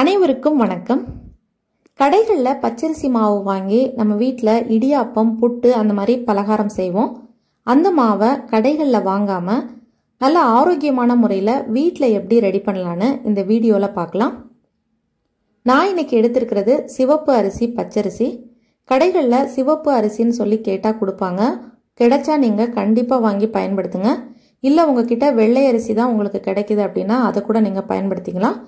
அனைவருக்கும் வணக்கம் கடைகளில் பச்சரிசி மாவு வாங்கி நம்ம வீட்டில் இடியாப்பம் புட்டு அந்த மாதிரி பலகாரம் செய்வோம் அந்த மாவை கடைகளில் வாங்காமல் நல்ல ஆரோக்கியமான முறையில் வீட்டில் எப்படி ரெடி பண்ணலான்னு இந்த வீடியோவில் பார்க்கலாம் நான் இன்னைக்கு எடுத்திருக்கிறது சிவப்பு அரிசி பச்சரிசி கடைகளில் சிவப்பு அரிசின்னு சொல்லி கேட்டால் கொடுப்பாங்க கிடைச்சா நீங்கள் கண்டிப்பாக வாங்கி பயன்படுத்துங்க இல்லை உங்ககிட்ட வெள்ளை அரிசி தான் உங்களுக்கு கிடைக்குது அப்படின்னா அதை கூட நீங்கள் பயன்படுத்திக்கலாம்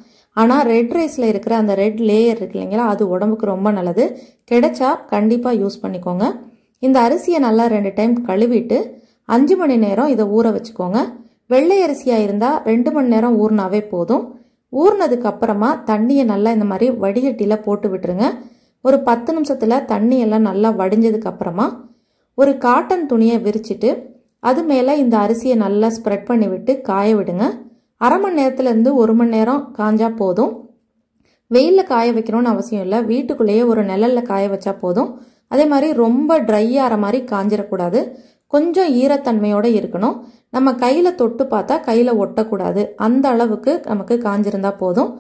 ஆனால் ரெட் ரைஸில் இருக்கிற அந்த ரெட் லேயர் இருக்கு இல்லைங்களா அது உடம்புக்கு ரொம்ப நல்லது கிடைச்சா கண்டிப்பாக யூஸ் பண்ணிக்கோங்க இந்த அரிசியை நல்லா ரெண்டு டைம் கழுவிட்டு அஞ்சு மணி நேரம் இதை ஊற வச்சுக்கோங்க வெள்ளை அரிசியாக இருந்தால் ரெண்டு மணி நேரம் ஊறினாவே போதும் ஊறினதுக்கு அப்புறமா தண்ணியை நல்லா இந்த மாதிரி வடிகட்டியில் போட்டு விட்டுருங்க ஒரு பத்து நிமிஷத்தில் தண்ணியெல்லாம் நல்லா வடிஞ்சதுக்கு அப்புறமா ஒரு காட்டன் துணியை விரிச்சிட்டு அது மேலே இந்த அரிசியை நல்லா ஸ்ப்ரெட் பண்ணி விட்டு காய விடுங்க அரை மணி நேரத்துலேருந்து ஒரு மணி நேரம் காஞ்சா போதும் வெயிலில் காய வைக்கணும்னு அவசியம் இல்லை வீட்டுக்குள்ளேயே ஒரு நிழலில் காய வச்சா போதும் அதே மாதிரி ரொம்ப ட்ரை ஆகிற மாதிரி காஞ்சிடக்கூடாது கொஞ்சம் ஈரத்தன்மையோடு இருக்கணும் நம்ம கையில் தொட்டு பார்த்தா கையில் ஒட்டக்கூடாது அந்த அளவுக்கு நமக்கு காஞ்சிருந்தா போதும்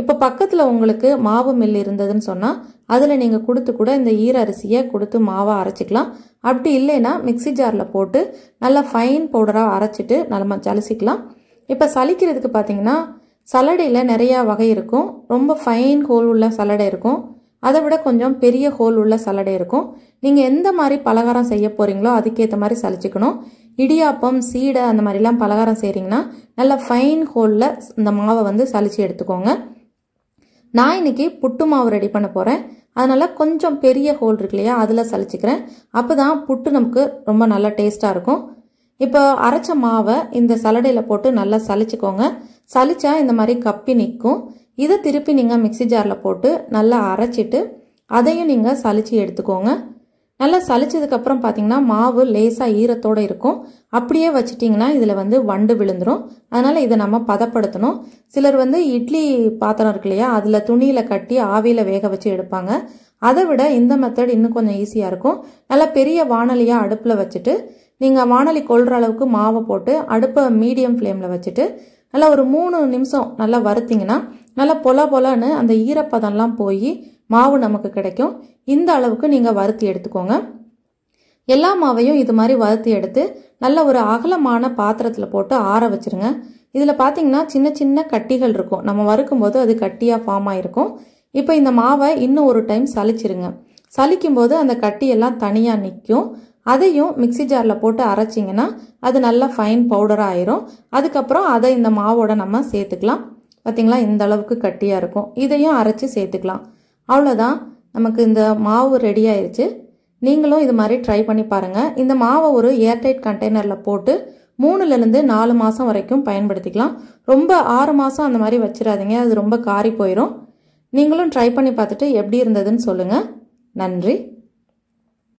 இப்போ பக்கத்தில் உங்களுக்கு மாவு மில் இருந்ததுன்னு சொன்னால் அதில் நீங்கள் கொடுத்து கூட இந்த ஈர அரிசியை கொடுத்து மாவாக அரைச்சிக்கலாம் அப்படி இல்லைன்னா மிக்சி ஜாரில் போட்டு நல்லா ஃபைன் பவுடராக அரைச்சிட்டு நல்லா ஜலிச்சிக்கலாம் இப்போ சலிக்கிறதுக்கு பார்த்தீங்கன்னா சலடையில் நிறையா வகை இருக்கும் ரொம்ப ஃபைன் ஹோல் உள்ள சலடை இருக்கும் அதை விட கொஞ்சம் பெரிய ஹோல் உள்ள சலடை இருக்கும் நீங்கள் எந்த மாதிரி பலகாரம் செய்ய போகிறீங்களோ அதுக்கேற்ற மாதிரி சலிச்சிக்கணும் இடியாப்பம் சீடை அந்த மாதிரிலாம் பலகாரம் செய்கிறீங்கன்னா நல்லா ஃபைன் ஹோலில் இந்த மாவை வந்து சலிச்சு எடுத்துக்கோங்க நான் இன்றைக்கி புட்டு மாவு ரெடி பண்ண போகிறேன் அதனால் கொஞ்சம் பெரிய ஹோல் இருக்கு இல்லையா அதில் சலிச்சிக்கிறேன் அப்போ தான் புட்டு நமக்கு ரொம்ப நல்லா டேஸ்ட்டாக இருக்கும் இப்போ அரைச்ச மாவை இந்த சலடையில் போட்டு நல்லா சலிச்சுக்கோங்க சலிச்சா இந்த மாதிரி கப்பி நிற்கும் இதை திருப்பி நீங்கள் மிக்சி ஜாரில் போட்டு நல்லா அரைச்சிட்டு அதையும் நீங்கள் சலிச்சு எடுத்துக்கோங்க நல்லா சலிச்சதுக்கப்புறம் பார்த்தீங்கன்னா மாவு லேசாக ஈரத்தோடு இருக்கும் அப்படியே வச்சிட்டிங்கன்னா இதில் வந்து வண்டு விழுந்துடும் அதனால் இதை நம்ம பதப்படுத்தணும் சிலர் வந்து இட்லி பாத்திரம் இருக்கு இல்லையா அதில் துணியில் கட்டி ஆவியில் வேக வச்சு எடுப்பாங்க அதை விட இந்த மெத்தட் இன்னும் கொஞ்சம் ஈஸியாக இருக்கும் நல்லா பெரிய வானலியாக அடுப்பில் வச்சுட்டு நீங்கள் வானொலி கொள்கிற அளவுக்கு மாவை போட்டு அடுப்பை மீடியம் ஃப்ளேமில் வச்சுட்டு நல்லா ஒரு மூணு நிமிஷம் நல்லா வறுத்திங்கன்னா நல்லா பொல பொலன்னு அந்த ஈரப்பதம்லாம் போய் மாவு நமக்கு கிடைக்கும் இந்த அளவுக்கு நீங்கள் வறுத்தி எடுத்துக்கோங்க எல்லா மாவையும் இது மாதிரி வறுத்தி எடுத்து நல்ல ஒரு அகலமான பாத்திரத்தில் போட்டு ஆற வச்சுருங்க இதில் பார்த்திங்கன்னா சின்ன சின்ன கட்டிகள் இருக்கும் நம்ம வறுக்கும் போது அது கட்டியாக ஃபார்ம் ஆகிருக்கும் இப்போ இந்த மாவை இன்னும் ஒரு டைம் சலிச்சிருங்க சலிக்கும் போது அந்த கட்டியெல்லாம் தனியாக நிற்கும் அதையும் மிக்சி ஜாரில் போட்டு அரைச்சிங்கன்னா அது நல்லா ஃபைன் பவுடராக ஆயிரும் அதுக்கப்புறம் அதை இந்த மாவோட நம்ம சேர்த்துக்கலாம் பார்த்திங்களா இந்த அளவுக்கு கட்டியாக இருக்கும் இதையும் அரைச்சி சேர்த்துக்கலாம் அவ்வளோதான் நமக்கு இந்த மாவு ரெடி ஆயிடுச்சு நீங்களும் இது மாதிரி ட்ரை பண்ணி பாருங்கள் இந்த மாவை ஒரு ஏர்டைட் கண்டெய்னரில் போட்டு மூணுலேருந்து நாலு மாதம் வரைக்கும் பயன்படுத்திக்கலாம் ரொம்ப ஆறு மாதம் அந்த மாதிரி வச்சிடாதீங்க அது ரொம்ப காரி போயிடும் நீங்களும் ட்ரை பண்ணி பார்த்துட்டு எப்படி இருந்ததுன்னு சொல்லுங்கள் நன்றி